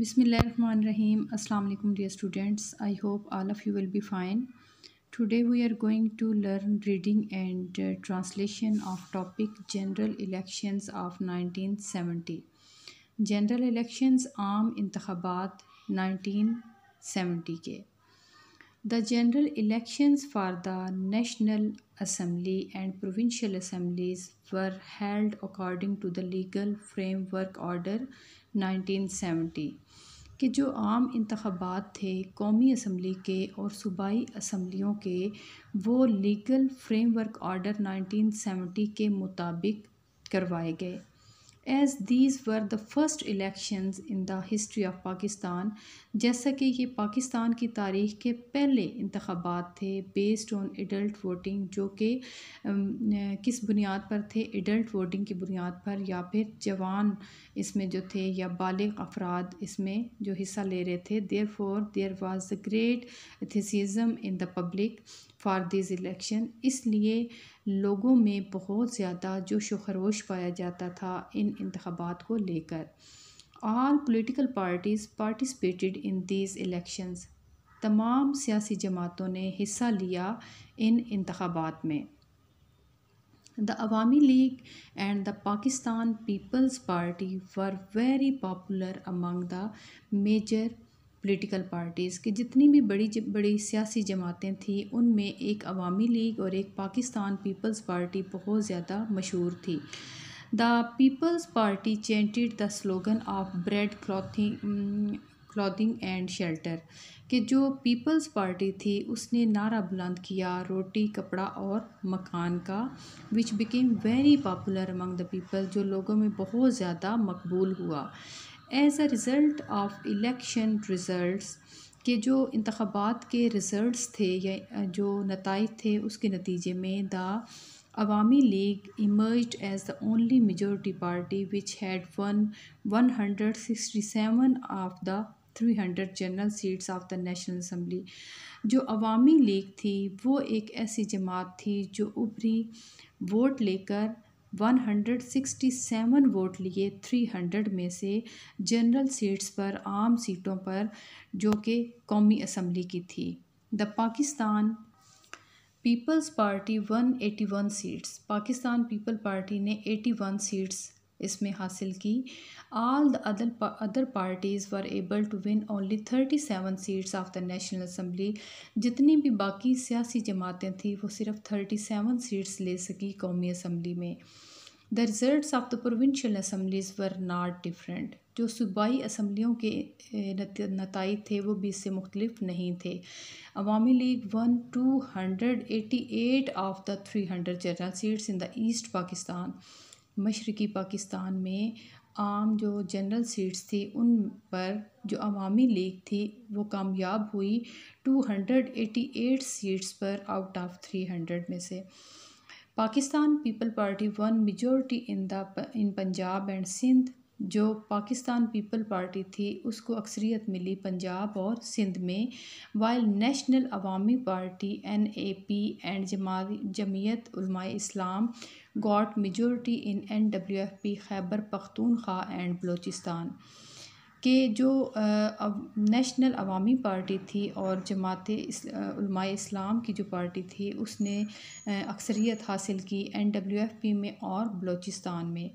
Bismillahirrahmanirrahim. Assalamu alaikum dear students. I hope all of you will be fine. Today we are going to learn reading and uh, translation of topic General Elections of 1970. General Elections Aam Intakhabat 1970 ke. The general elections for the National Assembly and Provincial Assemblies were held according to the legal framework order 1970 के जो आम इंतबात थे कौमी assembly के और सूबाई असम्बलियों के वो लीगल फ्रेमवर्क आर्डर 1970 के मुताबिक करवाए गए as these were the first election in the history of Pakistan जैसा कि ये पाकिस्तान की तारीख के पहले इंतबात थे बेस्ड ऑन एडल्ट वोटिंग जो कि um, किस बुनियाद पर थे एडल्ट वोटिंग की बुनियाद पर या फिर जवान इसमें जो थे या बालग अफराद इसमें जो हिस्सा ले रहे थे therefore there was the great enthusiasm in the public for this election इसलिए लोगों में बहुत ज़्यादा जोश खरोश पाया जाता था इन इंतबात को लेकर all political parties participated in this elections तमाम सियासी जमातों ने हिस्सा लिया इन इंतबात में the Awami League and the Pakistan Peoples Party were very popular among the major political parties की जितनी भी बड़ी बड़ी सियासी जमातें थीं उनमें एक अवामी लीग और एक पाकिस्तान पीपल्स पार्टी बहुत ज़्यादा मशहूर थी the Peoples Party chanted the slogan of bread clothing clothing and shelter कि जो पीपल्स पार्टी थी उसने नारा बुलंद किया रोटी कपड़ा और मकान का which became very popular among the people जो लोगों में बहुत ज़्यादा मकबूल हुआ as a result of election result के जो इंतबात के रिज़ल्ट थे या जो नतज थे उसके नतीजे में the Awami League emerge as the only majority party which had one one hundred sixty seven of the three hundred general seats of the national assembly जो अवामी लीग थी वो एक ऐसी जमात थी जो ऊपरी वोट लेकर 167 वोट लिए 300 में से जनरल सीट्स पर आम सीटों पर जो कि कौमी असम्बली की थी the Pakistan Peoples Party 181 seats Pakistan People Party ने 81 सीट्स इसमें हासिल की all the other other parties were able to win only thirty seven seats of the national assembly जितनी भी बाकी सियासी जमातें थीं वो सिर्फ थर्टी सेवन सीट्स ले सकी कौमी असम्बली में the result of the provincial assemblies were not different जो सूबाई असम्बलियों के नतज थे वो भी इससे मुख्तलिफ नहीं थे Awami League one two hundred eighty eight of the three hundred general seats in the east Pakistan मशरक़ी पाकिस्तान में आम जो जनरल सीट्स थी उन पर जो अवामी लीग थी वो कामयाब हुई two hundred eighty eight seats पर आउट ऑफ थ्री हंड्रेड में से Pakistan People Party one majority in the in Punjab and Sindh जो पाकिस्तान पीपल पार्टी थी उसको अक्सरियत मिली पंजाब और सिंध में while national Awami party N A P and जमा Jamiat Ulema Islam got majority in NWFP Khyber Pakhtunkhwa and Balochistan के जो नेशनल अवामी पार्टी थी और जमात इस्लामा इस्लाम की जो पार्टी थी उसने अक्सरियत हासिल की एनडब्ल्यूएफपी में और बलूचिस्तान में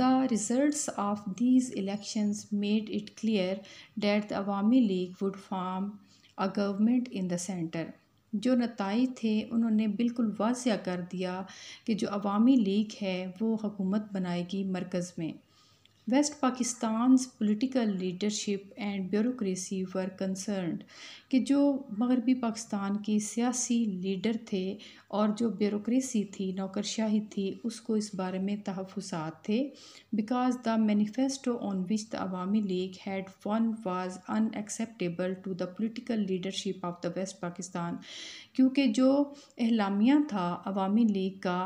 The results of these elections made it clear that the Awami League would form a government in the center. जो नतज थे उन्होंने बिल्कुल वाज़ कर दिया कि जो अवामी लीग है वो हकूमत बनाएगी मरकज़ में west Pakistan political leadership and bureaucracy were concern कि जो मगरबी पाकिस्तान की सियासी लीडर थे और जो ब्यूरोसी थी नौकरशाही थी उसको इस बारे में तहफ़ात थे because the manifesto on which the Awami League had won was unacceptable to the political leadership of the west Pakistan क्योंकि जो एहलामिया था अवामी लीग का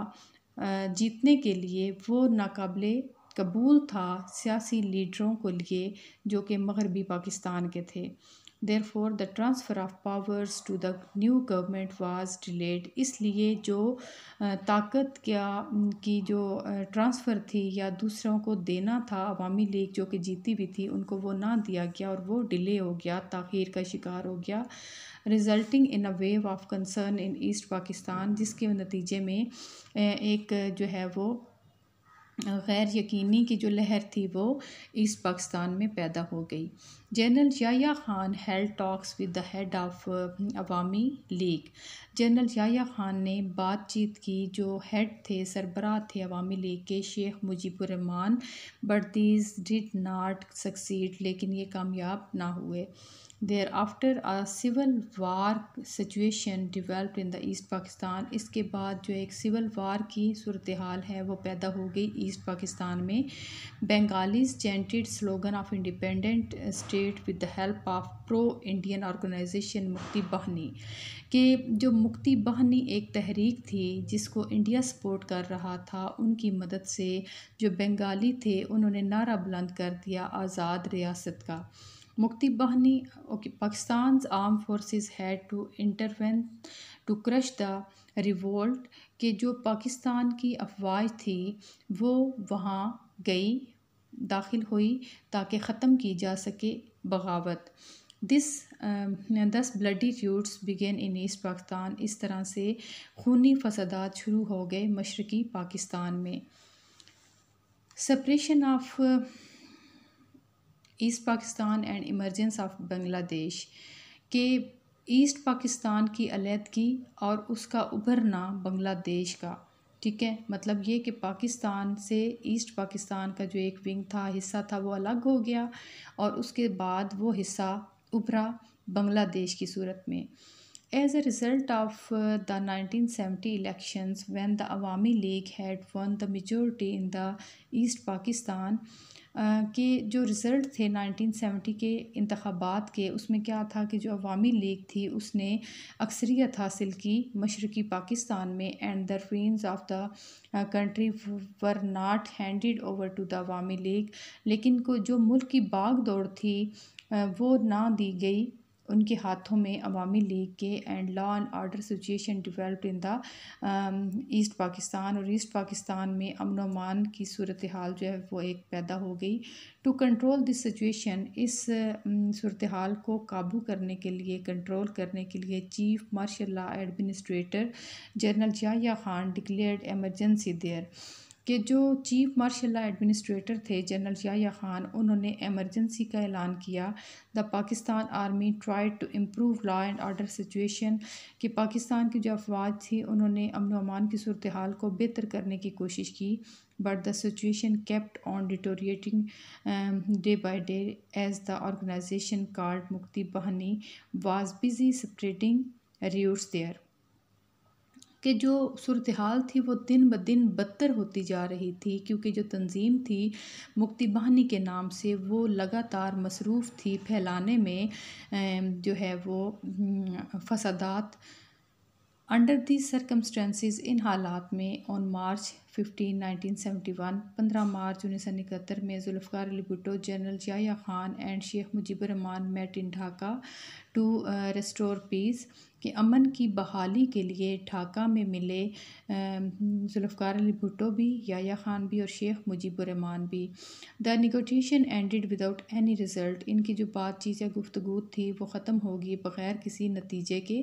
जीतने के लिए वो नाकबले कबूल था सियासी लीडरों को लिए जो कि मगरबी पाकिस्तान के थे therefore the transfer of powers to the new government was delayed इसलिए जो ताकत क्या की जो ट्रांसफ़र थी या दूसरों को देना था अवामी लीग जो कि जीती भी थी उनको वो ना दिया गया और वो डिले हो गया तखिर का शिकार हो गया resulting in a wave of concern in east Pakistan जिसके नतीजे में एक जो है वो गैर यकीनी की जो लहर थी वो इस पाकिस्तान में पैदा हो गई general Yahya Khan held talks with the head of Awami League general Yahya Khan ने बातचीत की जो हेड थे सरबराह थे अवामी लीग के Sheikh Mujibur Rahman but these did not succeed लेकिन ये कामयाब ना हुए after a civil war situation develop in the east Pakistan इसके बाद जो एक सिविल वार की सूरत हाल है वो पैदा हो गई ईस्ट पाकिस्तान में Bengalis chanted slogan of independent state with the help of pro Indian organization Mukti Bahini के जो मुक्ति बहनी एक तहरीक थी जिसको इंडिया सपोर्ट कर रहा था उनकी मदद से जो बंगाली थे उन्होंने नारा बुलंद कर दिया आज़ाद रियासत का Mukti Bahini okay Pakistan arm forces had to intervene to crush the revolt कि जो पाकिस्तान की अफवाज थी वो वहाँ गई दाखिल हुई ताकि ख़त्म की जा सके बगावत this um, thus bloody riots began in east Pakistan इस तरह से खूनी फसदात शुरू हो गए मशरक़ी पाकिस्तान में suppression of east Pakistan and emergence of Bangladesh के ईस्ट पाकिस्तान की अलीहदगी और उसका उभरना बंग्लादेश का ठीक है मतलब ये कि पाकिस्तान से ईस्ट पाकिस्तान का जो एक विंग था हिस्सा था वो अलग हो गया और उसके बाद वो हिस्सा उभरा बांग्लादेश की सूरत में as a result of the nineteen seventy elections won the Awami League had won the majority in the east Pakistan के जो रिज़ल्ट थे 1970 के इंतबात के उसमें क्या था कि जो अवामी लीग थी उसने अक्सरियत हासिल की मशरक़ी पाकिस्तान में and the reins of the country were not handed over to the Awami League लेकिन को जो मुल्क की बाग दौड़ थी वो ना दी गई उनके हाथों में अवामी लीग के and law and order situation develop in the east Pakistan और ईस्ट पाकिस्तान में अमन अमान की सूरत हाल जो है वो एक पैदा हो गई टू कंट्रोल दिस सिचुएशन इस सूरत हाल को काबू करने के लिए कंट्रोल करने के लिए chief martial law administrator general Yahya Khan declared emergency there कि जो चीफ मार्शल ला एडमिनिस्ट्रेटर थे जनरल याया खान उन्होंने एमरजेंसी का ऐलान किया the Pakistan army tried to improve law and order situation कि पाकिस्तान की जो अफवाज थी उन्होंने अमन अमान की सूरत हाल को बेहतर करने की कोशिश की but the situation kept on deteriorating day by day as the organization called Mukti Bahini was busy spreading riots there कि जो सूरत हाल थी वो दिन ब दिन बदतर होती जा रही थी क्योंकि जो तंजीम थी मुक्ति बहानी के नाम से वो लगातार मसरूफ़ थी फैलाने में जो है वो फसादात अंडर दी सरकमस्टेंसेस इन हालात में ऑन मार्च 15, 1971, पंद्रह मार्च उन्नीस सौ इकहत्तर में जुल्फ़ार Ali Bhutto general Yahya Khan and Sheikh Mujibur Rahman met in Dhaka to restore peace कि अमन की बहाली के लिए ढाका में मिले जुल्फ़ार अली भुट्टो भी याया खान भी और शेख मुजीबरहमान भी the negotiation ended without any result इनकी जो बातचीत या गुफ्तु थी वो ख़त्म होगी बग़ैर किसी नतीजे के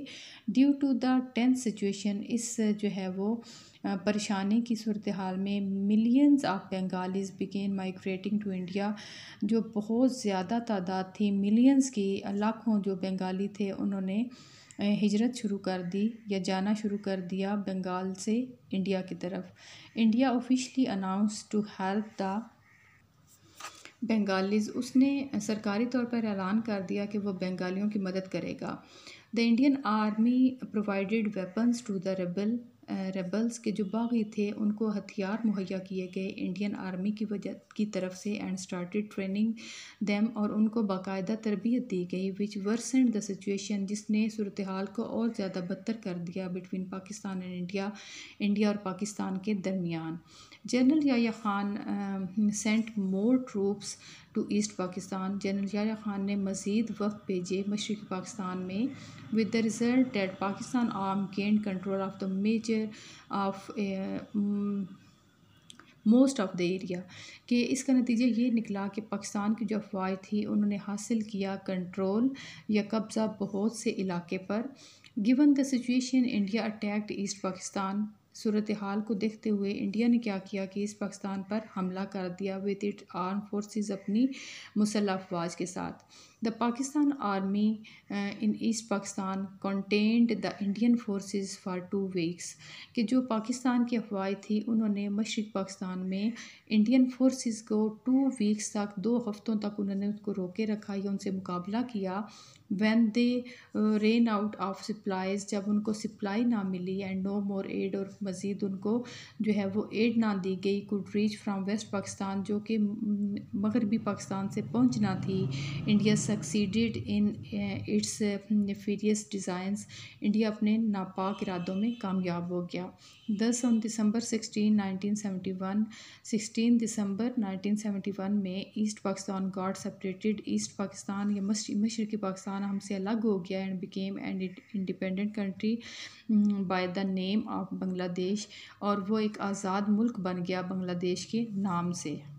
due to the tense situation इस जो है वो परेशानी की सूरत हाल में millions of Bengalis began migrating to India जो बहुत ज़्यादा तादाद थी मिलियंस की लाखों जो बंगाली थे उन्होंने हिजरत शुरू कर दी या जाना शुरू कर दिया बंगाल से इंडिया की तरफ India officially announce to help the Bengalis उसने सरकारी तौर पर ऐलान कर दिया कि वह बंगालियों की मदद करेगा the Indian army provided weapons to the rebel rebels के जो बागी थे उनको हथियार मुहैया किए गए इंडियन आर्मी की वजह की तरफ से एंड स्टार्टेड ट्रेनिंग दैम और उनको बाकायदा तरबियत दी गई विच वर्सेंड द सिचुएशन जिसने सूरत हाल को और ज़्यादा बदतर कर दिया between Pakistan and India India और पाकिस्तान के दरमियान general Yahya Khan sent more troops to east Pakistan general Yahya Khan ने मज़ीद वक्त भेजे मशरक़ी पाकिस्तान में with the result that Pakistan army gained control of the major of most of the area कि इसका नतीजा ये निकला कि पाकिस्तान की जो अफवाज थी उन्होंने हासिल किया कंट्रोल या कब्ज़ा बहुत से इलाके पर given the situation India attacked east Pakistan सूरत हाल को देखते हुए इंडिया ने क्या किया कि इस पाकिस्तान पर हमला कर दिया विद इट आर्म फोर्सेस अपनी मुसल अफवाज के साथ the Pakistan army in east Pakistan contained the Indian Indian for two weeks कि जो पाकिस्तान की अफवाह थी उन्होंने मशरक पाकिस्तान में इंडियन फोर्सेस को टू वीक्स तक दो हफ्तों तक उन्होंने उसको रोके रखा या उनसे मुकाबला किया when they ran out of supplies जब उनको सप्लाई ना मिली एंड नो मोर एड और मज़ीद उनको जो है वो एड ना दी गई could reach from west Pakistan जो कि मगरबी पाकिस्तान से पहुंचना थी India succeeded in its nefarious designs India अपने नापाक इरादों में कामयाब हो गया दस on December sixteen nineteen seventy one sixteen December nineteen seventy one में east Pakistan got separated east Pakistan या मशरकी पाकिस्तान हमसे अलग हो गया and became and independent country by the name of Bangladesh और वो एक आज़ाद मुल्क बन गया बांग्लादेश के नाम से